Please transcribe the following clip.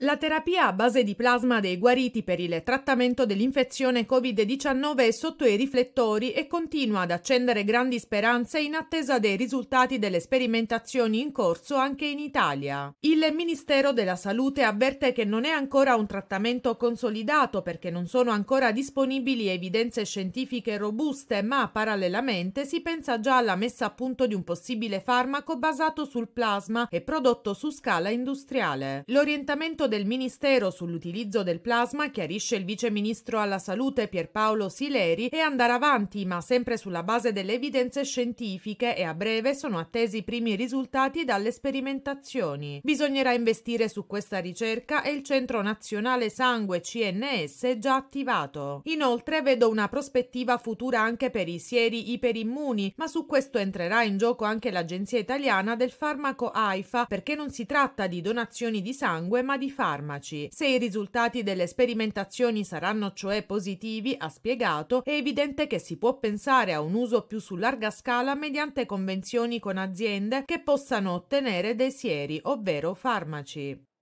La terapia a base di plasma dei guariti per il trattamento dell'infezione Covid-19 è sotto i riflettori e continua ad accendere grandi speranze in attesa dei risultati delle sperimentazioni in corso anche in Italia. Il Ministero della Salute avverte che non è ancora un trattamento consolidato perché non sono ancora disponibili evidenze scientifiche robuste, ma parallelamente si pensa già alla messa a punto di un possibile farmaco basato sul plasma e prodotto su scala industriale. L'orientamento L'ufficio del Ministero sull'utilizzo del plasma, chiarisce il vice ministro alla salute Pierpaolo Sileri, è andare avanti, ma sempre sulla base delle evidenze scientifiche e a breve sono attesi i primi risultati dalle sperimentazioni. Bisognerà investire su questa ricerca e il Centro Nazionale Sangue CNS è già attivato. Inoltre vedo una prospettiva futura anche per i sieri iperimmuni, ma su questo entrerà in gioco anche l'Agenzia Italiana del Farmaco AIFA perché non si tratta di donazioni di sangue ma di farmaci. Se i risultati delle sperimentazioni saranno cioè positivi, ha spiegato, è evidente che si può pensare a un uso più su larga scala mediante convenzioni con aziende che possano ottenere dei ovvero farmaci.